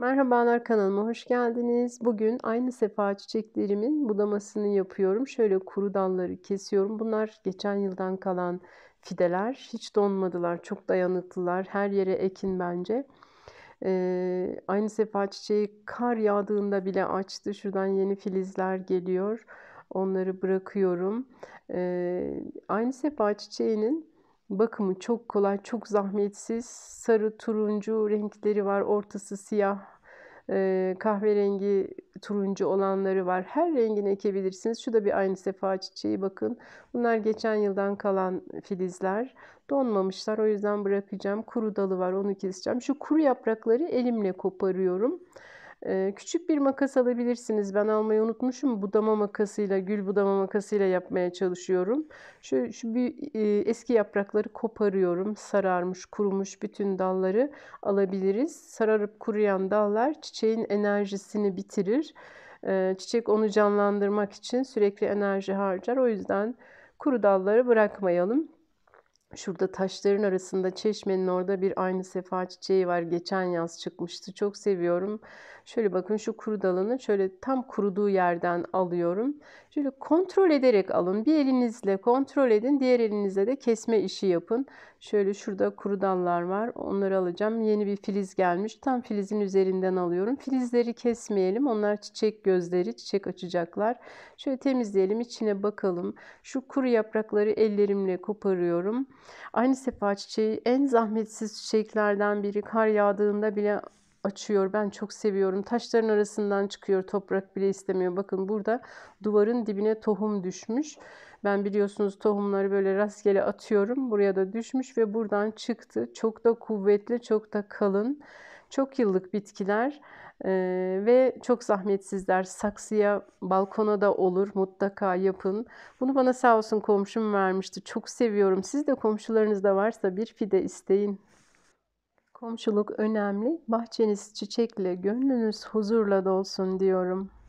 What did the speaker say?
Merhabalar kanalıma hoş geldiniz. Bugün aynı sefa çiçeklerimin budamasını yapıyorum. Şöyle kuru dalları kesiyorum. Bunlar geçen yıldan kalan fideler. Hiç donmadılar. Çok dayanıklılar. Her yere ekin bence. Ee, aynı sefa çiçeği kar yağdığında bile açtı. Şuradan yeni filizler geliyor. Onları bırakıyorum. Ee, aynı sefa çiçeğinin Bakımı çok kolay, çok zahmetsiz. Sarı, turuncu renkleri var. Ortası siyah, e, kahverengi, turuncu olanları var. Her rengini ekebilirsiniz. Şu da bir aynı sefa çiçeği bakın. Bunlar geçen yıldan kalan filizler. Donmamışlar. O yüzden bırakacağım. Kuru dalı var. Onu keseceğim. Şu kuru yaprakları elimle koparıyorum küçük bir makas alabilirsiniz. Ben almayı unutmuşum. Budama makasıyla, gül budama makasıyla yapmaya çalışıyorum. Şu, şu bir eski yaprakları koparıyorum. Sararmış, kurumuş bütün dalları alabiliriz. Sararıp kuruyan dallar çiçeğin enerjisini bitirir. çiçek onu canlandırmak için sürekli enerji harcar. O yüzden kuru dalları bırakmayalım. Şurada taşların arasında çeşmenin orada bir aynı sefa çiçeği var. Geçen yaz çıkmıştı. Çok seviyorum. Şöyle bakın şu kuru dalını şöyle tam kuruduğu yerden alıyorum. Şöyle kontrol ederek alın. Bir elinizle kontrol edin. Diğer elinizle de kesme işi yapın. Şöyle şurada kuru dallar var. Onları alacağım. Yeni bir filiz gelmiş. Tam filizin üzerinden alıyorum. Filizleri kesmeyelim. Onlar çiçek gözleri. Çiçek açacaklar. Şöyle temizleyelim. içine bakalım. Şu kuru yaprakları ellerimle koparıyorum. Aynı sefa çiçeği en zahmetsiz çiçeklerden biri kar yağdığında bile açıyor. Ben çok seviyorum. Taşların arasından çıkıyor. Toprak bile istemiyor. Bakın burada duvarın dibine tohum düşmüş. Ben biliyorsunuz tohumları böyle rastgele atıyorum. Buraya da düşmüş ve buradan çıktı. Çok da kuvvetli, çok da kalın. Çok yıllık bitkiler e, ve çok zahmetsizler. Saksıya, balkona da olur mutlaka yapın. Bunu bana sağ olsun komşum vermişti. Çok seviyorum. Siz de komşularınızda varsa bir fide isteyin. Komşuluk önemli. Bahçeniz çiçekle, gönlünüz huzurla dolsun diyorum.